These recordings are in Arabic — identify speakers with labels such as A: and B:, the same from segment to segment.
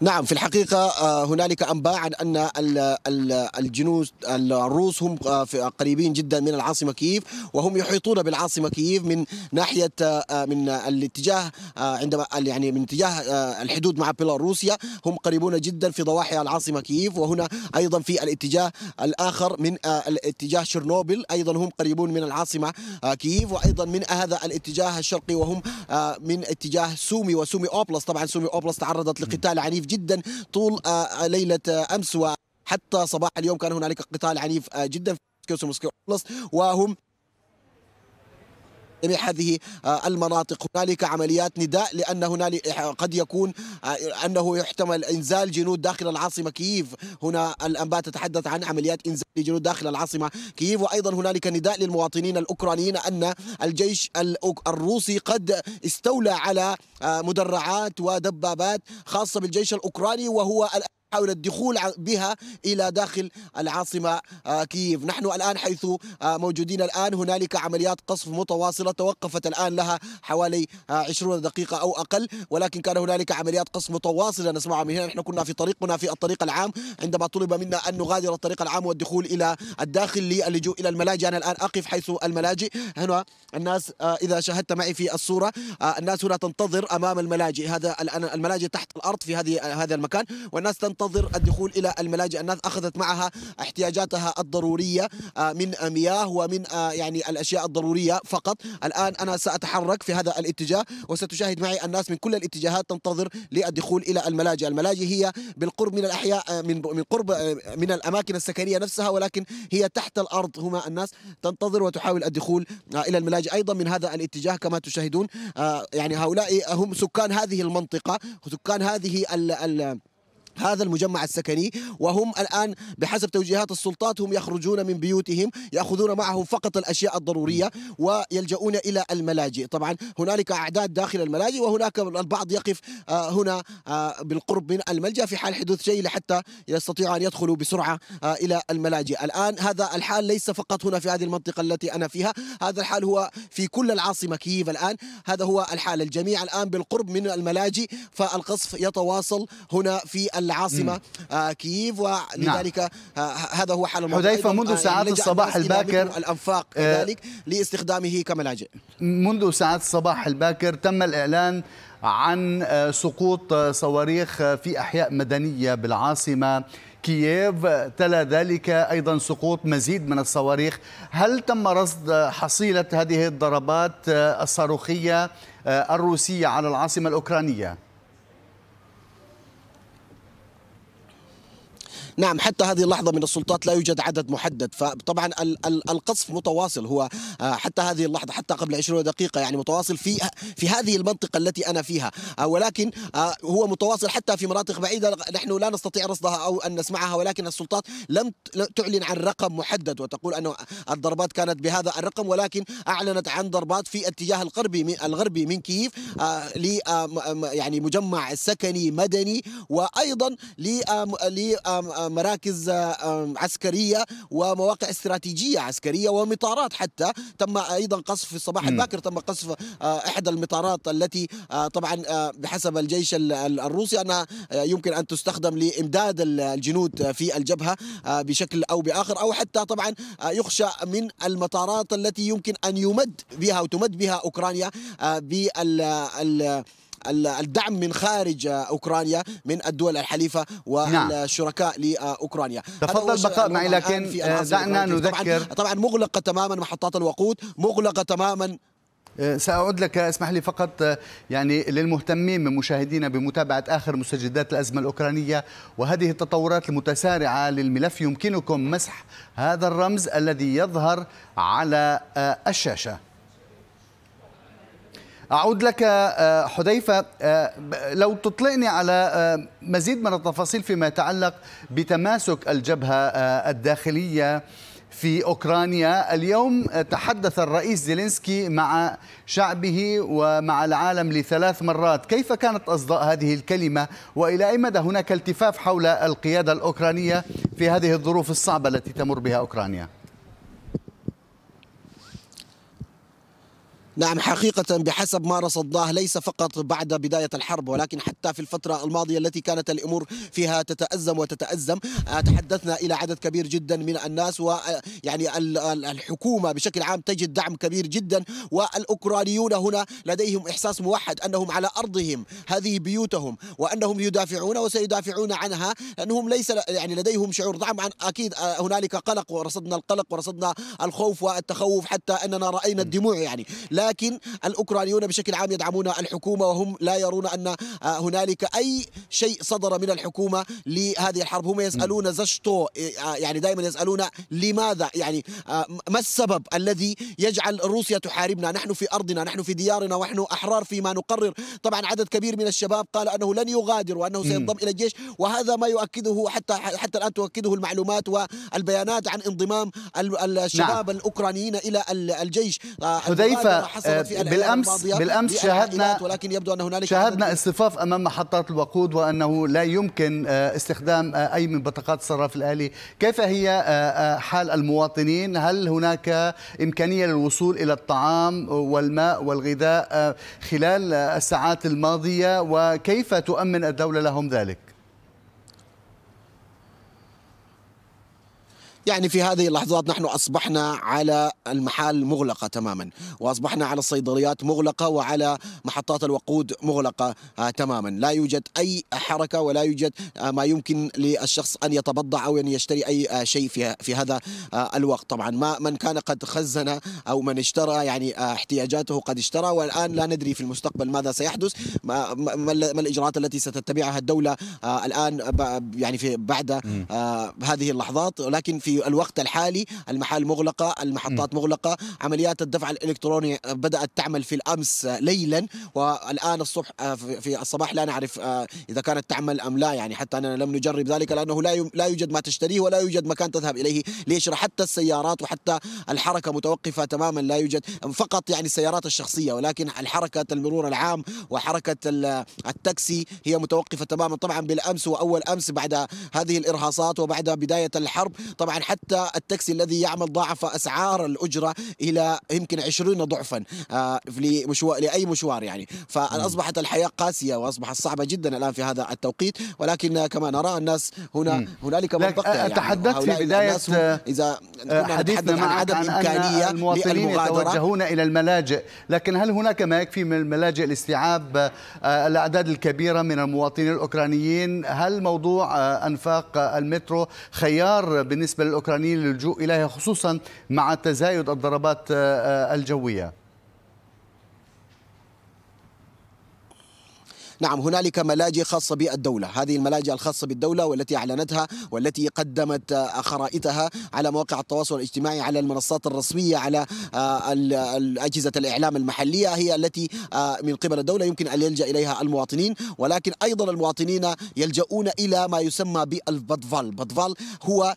A: نعم في الحقيقة آه، هنالك أنباء عن أن الجنود الروس هم آه، قريبين جدا من العاصمة كييف وهم يحيطون بالعاصمة كييف من ناحية آه، من الاتجاه عندما يعني من اتجاه الحدود مع بيلاروسيا هم قريبون جدا في ضواحي العاصمة كييف وهنا أيضا في الاتجاه الآخر من الاتجاه شرنوبل أيضا هم قريبون من العاصمة كييف وأيضا من هذا الاتجاه الشرقي وهم من اتجاه سومي وسومي أوبلس طبعا سومي أوبلس تعرضت لقتال عنيف جدا طول آه، آه، ليله آه، امس وحتى صباح اليوم كان هنالك قتال عنيف جدا في موسكو وهم جميع هذه آه، المناطق هنالك عمليات نداء لان هنالك آه، قد يكون آه، انه يحتمل انزال جنود داخل العاصمه كييف هنا الانباء تتحدث عن عمليات انزال جنود داخل العاصمه كييف وايضا هنالك نداء للمواطنين الاوكرانيين ان الجيش الروسي قد استولى على مدرعات ودبابات خاصه بالجيش الاوكراني وهو حاول الدخول بها الى داخل العاصمه آه، كييف، نحن الان حيث آه، موجودين الان هنالك عمليات قصف متواصله توقفت الان لها حوالي 20 آه، دقيقه او اقل، ولكن كان هنالك عمليات قصف متواصله نسمعها من هنا، نحن كنا في طريقنا في الطريق العام عندما طلب منا ان نغادر الطريق العام والدخول الى الداخل للجوء الى الملاجئ، انا الان اقف حيث الملاجئ، هنا الناس اذا شاهدت معي في الصوره الناس هنا تنتظر امام الملاجئ، هذا الملاجئ تحت الارض في هذه هذا المكان والناس تنتظر تنتظر الدخول إلى الملاجئ الناس أخذت معها احتياجاتها الضرورية آه، من آه، مياه ومن آه، يعني الأشياء الضرورية فقط الآن أنا سأتحرك في هذا الاتجاه وستشاهد معي الناس من كل الاتجاهات تنتظر للدخول إلى الملاجئ الملاجئ هي بالقرب من الأحياء من من قرب من الأماكن السكنية نفسها ولكن هي تحت الأرض هما الناس تنتظر وتحاول الدخول إلى الملاجئ أيضا من هذا الاتجاه كما تشاهدون يعني هؤلاء هم سكان هذه المنطقة سكان هذه ال ال هذا المجمع السكني وهم الآن بحسب توجيهات السلطات هم يخرجون من بيوتهم يأخذون معهم فقط الأشياء الضرورية ويلجؤون إلى الملاجئ طبعا هنالك أعداد داخل الملاجئ وهناك البعض يقف آه، هنا آه، بالقرب من الملجأ في حال حدوث شيء لحتى يستطيع أن يدخلوا بسرعة آه، إلى الملاجئ الآن هذا الحال ليس فقط هنا في هذه المنطقة التي أنا فيها هذا الحال هو في كل العاصمة كييف الآن هذا هو الحال الجميع الآن بالقرب من الملاجئ فالقصف يتواصل هنا في العاصمه آه كييف ولذلك نعم. آه هذا هو حال الموضوع حذيفه منذ آه، ساعات يعني الصباح الباكر
B: الانفاق كذلك آه، لاستخدامه كملاجئ منذ ساعات الصباح الباكر تم الاعلان عن آه، سقوط صواريخ في احياء مدنيه بالعاصمه كييف تلا ذلك ايضا سقوط مزيد من الصواريخ هل تم رصد حصيله هذه الضربات الصاروخيه الروسيه على العاصمه الاوكرانيه نعم حتى هذه اللحظة من السلطات لا يوجد
A: عدد محدد فطبعا القصف متواصل هو آه، حتى هذه اللحظة حتى قبل 20 دقيقة يعني متواصل في في هذه المنطقة التي أنا فيها آه، ولكن آه، هو متواصل حتى في مناطق بعيدة نحن لا نستطيع رصدها أو أن نسمعها ولكن السلطات لم تعلن عن رقم محدد وتقول أن الضربات كانت بهذا الرقم ولكن أعلنت عن ضربات في الاتجاه الغربي الغربي من كييف ل يعني مجمع سكني مدني وأيضا ل مراكز عسكرية ومواقع استراتيجية عسكرية ومطارات حتى تم أيضا قصف في الصباح الباكر تم قصف آه، إحدى المطارات التي آه، طبعا آه، بحسب الجيش الروسي أنها يمكن أن تستخدم لإمداد الجنود في الجبهة بشكل أو بآخر أو حتى طبعا يخشى من المطارات التي يمكن أن يمد بها وتمد بها أوكرانيا بال الدعم من خارج آه، اوكرانيا من الدول الحليفه نعم. والشركاء نعم. لاوكرانيا تفضل بقاء معي لكن آه، دعنا نذكر
B: طبعا مغلقه تماما محطات الوقود مغلقه تماما آه، سأعود لك اسمح لي فقط يعني للمهتمين من مشاهدينا بمتابعة آخر مستجدات الأزمة الأوكرانية وهذه التطورات المتسارعة للملف يمكنكم مسح هذا الرمز الذي يظهر على الشاشة أعود لك آه، حذيفة آه، لو تطلعني على آه، مزيد من التفاصيل فيما يتعلق بتماسك الجبهة الداخلية في أوكرانيا اليوم تحدث الرئيس زيلينسكي مع شعبه ومع العالم لثلاث مرات كيف كانت أصداء هذه الكلمة وإلى أي مدى هناك التفاف حول القيادة الأوكرانية في هذه الظروف الصعبة التي تمر بها أوكرانيا
A: نعم حقيقة بحسب ما رصدناه ليس فقط بعد بداية الحرب ولكن حتى في الفترة الماضية التي كانت الأمور فيها تتأزم وتتأزم آه، تحدثنا إلى عدد كبير جدا من الناس ويعني آه، الحكومة بشكل عام تجد دعم كبير جدا والأوكرانيون هنا لديهم إحساس موحد أنهم على أرضهم هذه بيوتهم وأنهم يدافعون وسيدافعون عنها لأنهم ليس يعني لديهم شعور دعم عن أكيد آه، هنالك قلق ورصدنا القلق ورصدنا الخوف والتخوف حتى أننا رأينا نعم. الدموع يعني لا ولكن الأوكرانيون بشكل عام يدعمون الحكومة وهم لا يرون أن آه، هنالك أي شيء صدر من الحكومة لهذه الحرب هم يسألون زشتو آه، يعني دائما يسألون لماذا يعني آه، ما السبب الذي يجعل روسيا تحاربنا نحن في أرضنا نحن في ديارنا ونحن أحرار فيما نقرر طبعا عدد كبير من الشباب قال أنه لن يغادر وأنه سينضم إلى الجيش وهذا ما يؤكده حتى حتى الآن تؤكده المعلومات والبيانات عن انضمام الشباب نعم. الأوكرانيين إلى الجيش حذيفة حصلت آه، في بالامس بالامس شاهدنا
B: ولكن يبدو ان هنالك شاهدنا اصطفاف امام محطات الوقود وانه لا يمكن آه، استخدام آه، اي من بطاقات الصراف الالي، كيف هي حال المواطنين؟ هل هناك امكانيه للوصول الى الطعام والماء والغذاء خلال الساعات الماضيه وكيف تؤمن الدوله لهم ذلك؟
A: يعني في هذه اللحظات نحن أصبحنا على المحال مغلقة تماما وأصبحنا على الصيدليات مغلقة وعلى محطات الوقود مغلقة آه، تماما لا يوجد أي حركة ولا يوجد آه، ما يمكن للشخص أن يتبضع أو أن يشتري أي آه، شيء في في هذا الوقت طبعا ما من كان قد خزن أو من اشترى يعني احتياجاته قد اشترى والآن لا ندري في المستقبل ماذا سيحدث ما, ما الإجراءات التي ستتبعها الدولة الآن يعني في بعد هذه اللحظات لكن في الوقت الحالي المحال مغلقة المحطات مغلقة عمليات الدفع الإلكتروني بدأت تعمل في الأمس ليلا والآن الصبح آه، في الصباح لا نعرف آه، إذا كانت تعمل أم لا يعني حتى أنا لم نجرب ذلك لأنه لا لا يوجد ما تشتريه ولا يوجد مكان تذهب إليه ليشرى حتى السيارات وحتى الحركة متوقفة تماما لا يوجد فقط يعني السيارات الشخصية ولكن الحركة المرور العام وحركة التاكسي هي متوقفة تماما طبعا بالأمس وأول أمس بعد هذه الإرهاصات وبعد بداية الحرب طبعا حتى التاكسي الذي يعمل ضاعف اسعار الاجره الى يمكن 20 ضعفا آه، لمشوار لاي مشوار يعني فاصبحت الحياه قاسيه واصبحت صعبه جدا الان في هذا التوقيت ولكن كما نرى الناس هنا هنالك منطقه يعني تحدثت في بدايه اذا آه، حديثنا عن عدم عن امكانيه المواطنين يتوجهون الى
B: الملاجئ لكن هل هناك ما يكفي من الملاجئ لاستيعاب آه، الاعداد الكبيره من المواطنين الاوكرانيين هل موضوع انفاق المترو خيار بالنسبه لل الأوكرانيين للجوء إليها خصوصا مع تزايد الضربات آه، آه، الجوية نعم هنالك ملاجئ خاصة
A: بالدولة هذه الملاجئ الخاصة بالدولة والتي أعلنتها والتي قدمت خرائطها على مواقع التواصل الاجتماعي على المنصات الرسمية على آه، أجهزة الإعلام المحلية هي التي آه، من قبل الدولة يمكن أن يلجأ إليها المواطنين ولكن أيضا المواطنين يلجؤون إلى ما يسمى بالبطفال بطفال هو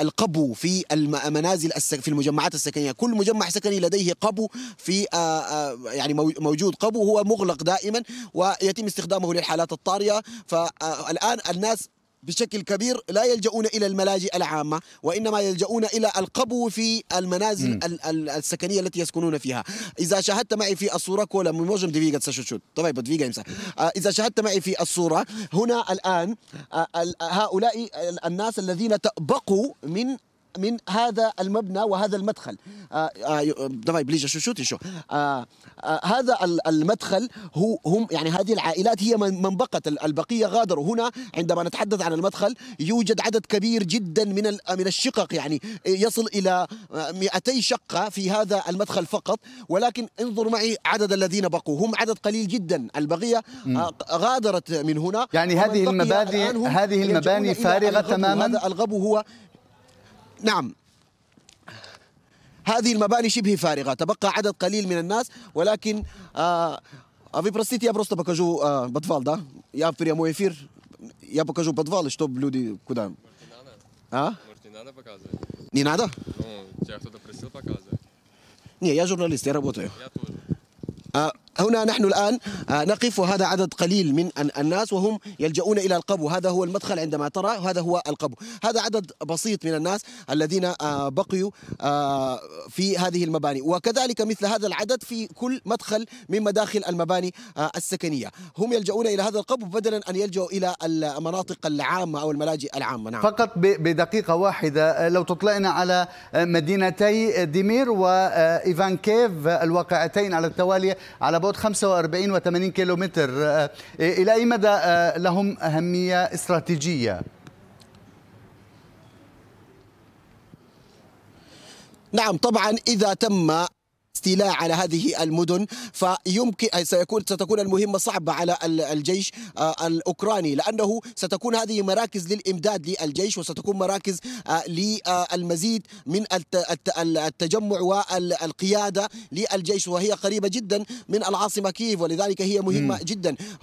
A: القبو في المنازل في المجمعات السكنية كل مجمع سكني لديه قبو في آه، يعني موجود قبو هو مغلق دائما ويتم يتم استخدامه للحالات الطارئه فالان الناس بشكل كبير لا يلجؤون الى الملاجئ العامه وانما يلجؤون الى القبو في المنازل ال ال السكنيه التي يسكنون فيها اذا شاهدت معي في الصوره كولا можем двигаться чуть-чуть اذا شاهدت معي في الصوره هنا الان آه، هؤلاء الناس الذين تأبقوا من من هذا المبنى وهذا المدخل آه، آه، آه، دافاي بليجا شو شو شو هذا المدخل هو هم يعني هذه العائلات هي من بقت البقيه غادروا هنا عندما نتحدث عن المدخل يوجد عدد كبير جدا من من الشقق يعني يصل الى 200 شقه في هذا المدخل فقط ولكن انظر معي عدد الذين بقوا هم عدد قليل جدا البقيه غادرت من هنا يعني هذه المبادئ هذه المباني فارغه تماما هذا الغبو هو نعم هذه المباني شبه فارغه تبقى عدد قليل من الناس ولكن آه، افي برستيت يا بروستو بكجو آه، بطفال دا يا فري مو افير يا بكجو بطفال شتوب لودي كودا ها не надо
B: не надо
A: не я журналист я работаю я тоже. А... هنا نحن الآن آه، نقف وهذا عدد قليل من الناس وهم يلجؤون إلى القبو هذا هو المدخل عندما ترى هذا هو القبو هذا عدد بسيط من الناس الذين آه، بقيوا آه، في هذه المباني وكذلك مثل هذا العدد في كل مدخل من مداخل المباني السكنية هم يلجؤون إلى هذا القبو بدلا أن يلجؤوا إلى المناطق العامة أو الملاجئ العامة نعم.
B: فقط بدقيقة واحدة لو تطلعنا على مدينتي ديمير وإيفان كيف الواقعتين على التوالي على بعد 45 و80 كيلومتر آه، إلى أي مدى آه، لهم أهمية استراتيجية؟
A: نعم طبعا إذا تم استيلاء على هذه المدن فيمكن سيكون ستكون المهمة صعبة على الجيش آه، الأوكراني لأنه ستكون هذه مراكز للإمداد للجيش وستكون مراكز آه، للمزيد من التجمع والقيادة للجيش وهي قريبة جدا من العاصمة كييف ولذلك هي مهمة م. جدا